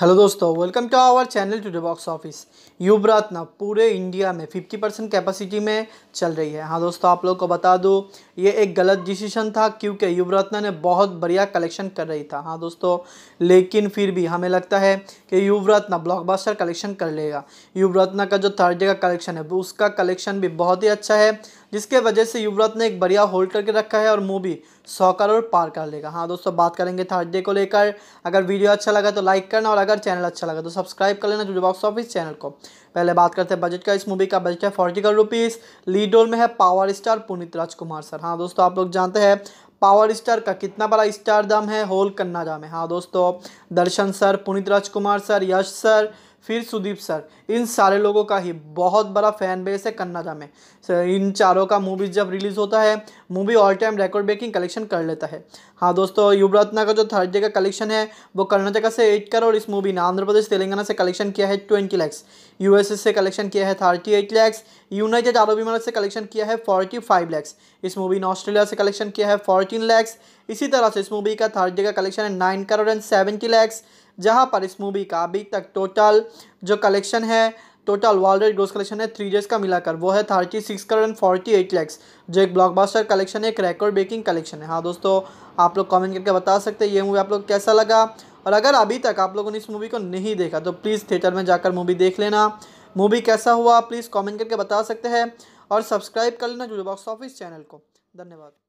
hello दोस्तों welcome to our channel to box office Yuvarathnaa पूरे India में 50 परसेंट कैपेसिटी में चल रही है हाँ दोस्तों आप लोग को बता दूँ ये एक गलत डिसीजन था क्योंकि युवरत्न ने बहुत बढ़िया कलेक्शन कर रही था हाँ दोस्तों लेकिन फिर भी हमें लगता है कि युवरत्न ब्लॉकबस्टर कलेक्शन कर लेगा युवरत्न का जो थर्ड डे का कलेक्शन है उसका कलेक्शन भी बहुत ही अच्छा है जिसके वजह से युवराज ने एक बढ़िया होल्ड करके रखा है और मूवी सौ करोड़ पार कर लेगा हाँ दोस्तों बात करेंगे थर्ड डे को लेकर अगर वीडियो अच्छा लगा तो लाइक करना और अगर चैनल अच्छा लगा तो सब्सक्राइब कर लेना जो बॉक्स ऑफिस चैनल को पहले बात करते हैं बजट का इस मूवी का बजट है forty crore rupees lead role में है power star Puneeth Rajkumar sir हाँ दोस्तों आप लोग जानते हैं पावर स्टार का कितना बड़ा स्टार दाम है होल कन्ना जाम हाँ दोस्तों Darshan sir Puneeth Rajkumar sir Yash sir फिर सुदीप सर इन सारे लोगों का ही बहुत बड़ा फैन बेस है कन्नाडा में इन चारों का मूवी जब रिलीज़ होता है movie all time record breaking collection कर लेता है हाँ दोस्तों युवरत्ना का जो थर्ड डे का कलेक्शन है वो कर्नाटका से एट करोड़ इस मूवी ने आंध्र प्रदेश तेलंगाना से कलेक्शन किया है ट्वेंटी लैक्स यूएसए से कलेक्शन किया है thirty eight lakhs United Arab Emirates से कलेक्शन किया है फोर्टी फाइव लैक्स इस मूवी ने ऑस्ट्रेलिया से कलेक्शन किया है फोर्टीन लैक्स इसी तरह से इस मूवी का थर्ड डे का कलेक्शन है nine crore and seventy lakhs जहां पर इस मूवी का अभी तक टोटल जो कलेक्शन है total world wide gross collection है थ्री डेज का मिलाकर वो है thirty six crore and forty eight lakhs जो एक ब्लॉकबस्टर कलेक्शन है एक रेकॉर्ड ब्रेकिंग कलेक्शन है हाँ दोस्तों आप लोग कमेंट करके बता सकते हैं ये मूवी आप लोग कैसा लगा और अगर अभी तक आप लोगों ने इस मूवी को नहीं देखा तो प्लीज़ थिएटर में जाकर मूवी देख लेना मूवी कैसा हुआ प्लीज़ कॉमेंट करके बता सकते हैं और सब्सक्राइब कर लेना जूडो बॉक्स ऑफिस चैनल को धन्यवाद